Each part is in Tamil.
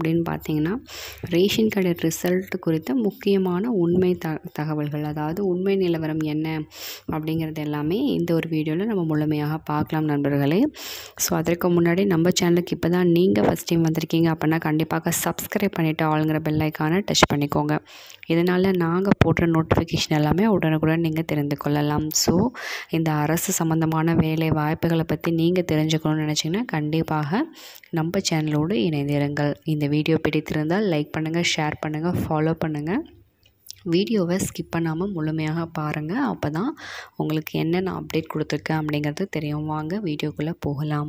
அப்படின்னு பார்த்தீங்கன்னா ரேஷன் கடை ரிசல்ட் குறித்த முக்கியமான உண்மை த தகவல்கள் அதாவது உண்மை நிலவரம் என்ன அப்படிங்கிறது எல்லாமே இந்த ஒரு வீடியோவில் நம்ம முழுமையாக பார்க்கலாம் நண்பர்களே ஸோ அதற்கு முன்னாடி நம்ம சேனலுக்கு இப்போ தான் நீங்கள் ஃபஸ்ட் டைம் வந்திருக்கீங்க அப்படின்னா கண்டிப்பாக சப்ஸ்கிரைப் பண்ணிவிட்டு ஆளுங்கிற பெல்லைக்கான டச் பண்ணிக்கோங்க இதனால் நாங்கள் போடுற நோட்டிஃபிகேஷன் எல்லாமே உடனுக்குடன் நீங்கள் தெரிந்து கொள்ளலாம் ஸோ இந்த அரசு சம்மந்தமான வேலை வாய்ப்புகளை பற்றி நீங்கள் தெரிஞ்சுக்கணும்னு நினச்சிங்கன்னா கண்டிப்பாக நம்ம சேனலோடு இணைந்திருங்கள் இந்த வீடியோ பிடித்திருந்தால் லைக் பண்ணுங்கள் ஷேர் பண்ணுங்கள் ஃபாலோ பண்ணுங்கள் வீடியோவை ஸ்கிப் பண்ணாமல் முழுமையாக பாருங்கள் அப்போ தான் உங்களுக்கு என்னென்ன அப்டேட் கொடுத்துருக்கேன் அப்படிங்கிறது தெரியும் வாங்க வீடியோக்குள்ளே போகலாம்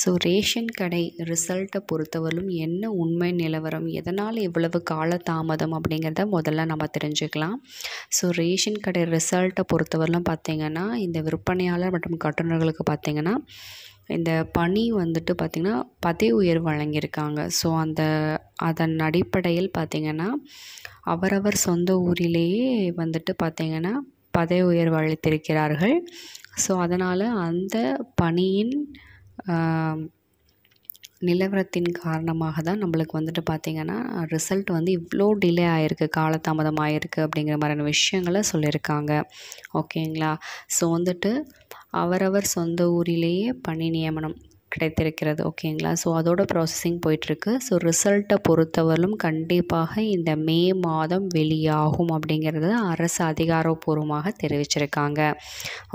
ஸோ ரேஷன் கடை ரிசல்ட்டை பொறுத்தவரையும் என்ன உண்மை நிலவரம் எதனால் இவ்வளவு கால தாமதம் அப்படிங்கிறத முதல்ல நம்ம தெரிஞ்சுக்கலாம் ஸோ ரேஷன் கடை ரிசல்ட்டை பொறுத்தவரையிலும் பார்த்திங்கன்னா இந்த விற்பனையாளர் மற்றும் கட்டுநர்களுக்கு பார்த்திங்கன்னா இந்த பணி வந்துட்டு பார்த்திங்கன்னா பதவி உயர்வு வழங்கியிருக்காங்க ஸோ அந்த அதன் அடிப்படையில் பார்த்திங்கன்னா அவரவர் சொந்த ஊரிலேயே வந்துட்டு பார்த்திங்கன்னா பதவி உயர்வு அளித்திருக்கிறார்கள் ஸோ அதனால் அந்த பணியின் நிலவரத்தின் காரணமாக தான் நம்மளுக்கு வந்துட்டு பார்த்திங்கன்னா ரிசல்ட் வந்து இவ்வளோ டிலே ஆகிருக்கு காலதாமதம் ஆகிருக்கு அப்படிங்கிற மாதிரியான விஷயங்களை சொல்லியிருக்காங்க ஓகேங்களா ஸோ வந்துட்டு அவரவர் சொந்த ஊரிலேயே பணி நியமனம் கிடைத்திருக்கிறது ஓகேங்களா ஸோ அதோட ப்ராசஸிங் போயிட்டுருக்கு ஸோ ரிசல்ட்டை பொறுத்தவரையிலும் கண்டிப்பாக இந்த மே மாதம் வெளியாகும் அப்படிங்கிறது அரசு அதிகாரப்பூர்வமாக தெரிவிச்சிருக்காங்க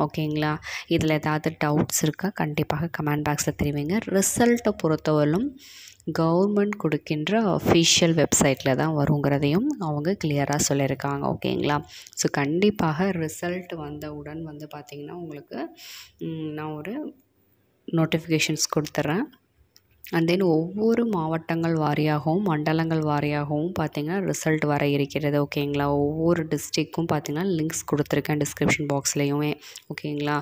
ஓகேங்களா இதில் ஏதாவது டவுட்ஸ் இருக்கா கண்டிப்பாக கமெண்ட் பாக்ஸில் தெரிவிங்க ரிசல்ட்டை பொறுத்தவரையிலும் கவர்மெண்ட் கொடுக்கின்ற அஃபிஷியல் வெப்சைட்டில் தான் வருங்கிறதையும் அவங்க கிளியராக சொல்லியிருக்காங்க ஓகேங்களா ஸோ கண்டிப்பாக ரிசல்ட் வந்தவுடன் வந்து பார்த்திங்கன்னா உங்களுக்கு நான் ஒரு நோட்டிஃபிகேஷன்ஸ் கொடுத்துட்றேன் அண்ட் தென் ஒவ்வொரு மாவட்டங்கள் வாரியாகவும் மண்டலங்கள் வாரியாகவும் பார்த்திங்கன்னா ரிசல்ட் வர இருக்கிறது ஓகேங்களா ஒவ்வொரு டிஸ்ட்ரிக்கும் பார்த்திங்கன்னா லிங்க்ஸ் கொடுத்துருக்கேன் டிஸ்கிரிப்ஷன் பாக்ஸ்லேயுமே ஓகேங்களா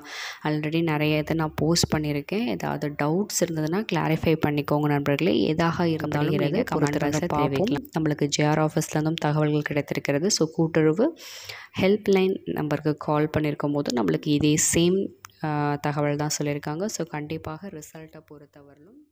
ஆல்ரெடி நிறைய இதை நான் போஸ்ட் பண்ணியிருக்கேன் ஏதாவது டவுட்ஸ் இருந்ததுன்னா கிளாரிஃபை பண்ணிக்கோங்க நண்பர்களே எதாக இருந்தாலும் இருக்குது கமெண்ட் நம்மளுக்கு ஜிஆர் ஆஃபீஸ்லேருந்தும் தகவல்கள் கிடைத்திருக்கிறது ஸோ கூட்டுறவு ஹெல்ப்லைன் நம்பருக்கு கால் பண்ணியிருக்கும் போது நம்மளுக்கு இதே சேம் தகவல் தான் சொல்லியிருக்காங்க ஸோ கண்டிப்பாக ரிசல்ட்டை பொறுத்தவரையிலும்